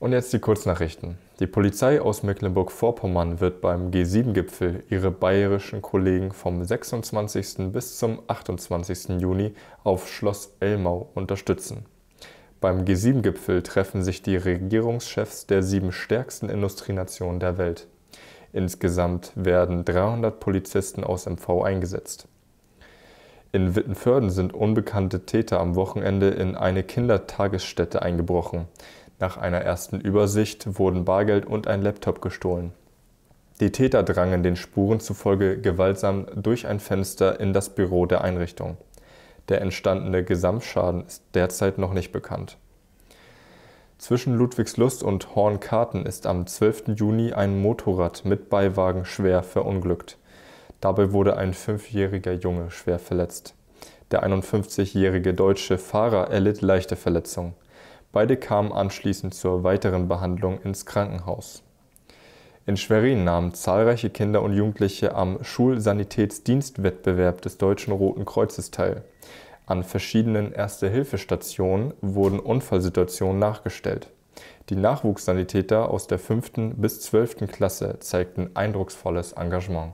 Und jetzt die Kurznachrichten. Die Polizei aus Mecklenburg-Vorpommern wird beim G7-Gipfel ihre bayerischen Kollegen vom 26. bis zum 28. Juni auf Schloss Elmau unterstützen. Beim G7-Gipfel treffen sich die Regierungschefs der sieben stärksten Industrienationen der Welt. Insgesamt werden 300 Polizisten aus MV eingesetzt. In Wittenförden sind unbekannte Täter am Wochenende in eine Kindertagesstätte eingebrochen. Nach einer ersten Übersicht wurden Bargeld und ein Laptop gestohlen. Die Täter drangen den Spuren zufolge gewaltsam durch ein Fenster in das Büro der Einrichtung. Der entstandene Gesamtschaden ist derzeit noch nicht bekannt. Zwischen Ludwigslust und Hornkarten ist am 12. Juni ein Motorrad mit Beiwagen schwer verunglückt. Dabei wurde ein fünfjähriger Junge schwer verletzt. Der 51-jährige deutsche Fahrer erlitt leichte Verletzungen. Beide kamen anschließend zur weiteren Behandlung ins Krankenhaus. In Schwerin nahmen zahlreiche Kinder und Jugendliche am Schulsanitätsdienstwettbewerb des Deutschen Roten Kreuzes teil. An verschiedenen Erste-Hilfe-Stationen wurden Unfallsituationen nachgestellt. Die Nachwuchssanitäter aus der 5. bis 12. Klasse zeigten eindrucksvolles Engagement.